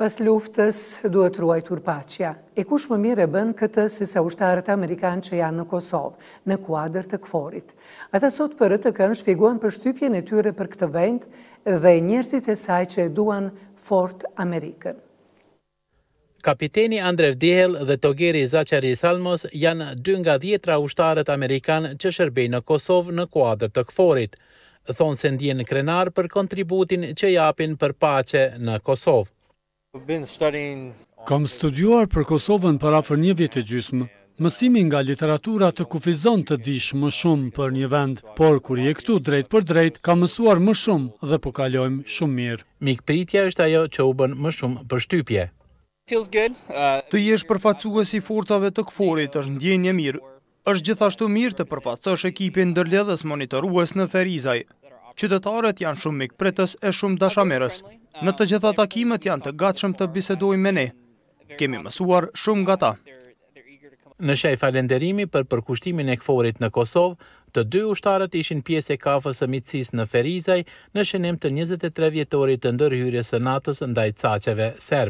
Pas luftës duhet ruajtur pacja. E kush më mire bën këtë si sa ushtarët Amerikanë që janë në Kosovë, në kuadrë të këforit. Ata sot për rëtë kënë shpjeguan për shtypjen e tyre për këtë vend dhe njerëzit e saj që e duan fort Amerikën. Kapiteni Andrev Dihel dhe Togeri Zacari Salmos janë dy nga djetra ushtarët Amerikanë që shërbej në Kosovë në kuadrë të këforit. Thonë se ndjenë krenar për kontributin që japin për pace në Kosovë. Kam studuar për Kosovën për afer një vjetë e gjysmë. Mësimi nga literatura të kufizon të dish më shumë për një vend, por kur je këtu drejt për drejt, ka mësuar më shumë dhe po kalojmë shumë mirë. Mikpritja është ajo që u bën më shumë për shtypje. Uh, të jesh përfacuës si forcave të këforit është ndjenje mirë. është gjithashtu mirë të përfacësh ekipin dërledhës monitoruës në Ferizaj, Qytetarët janë shumë mikpritës e shumë dashamirës. Në të gjitha takimet janë të gatshëm të bisedoj me ne. Kemi mësuar shumë nga ta. Në shaj falenderimi për përkushtimin e këforit në Kosovë, të dy ushtarët ishin pjesë e kafës së mitësis në Ferizaj në shenim të 23 vjetorit të ndërhyrjes së NATO-s ndaj caqeve serbe.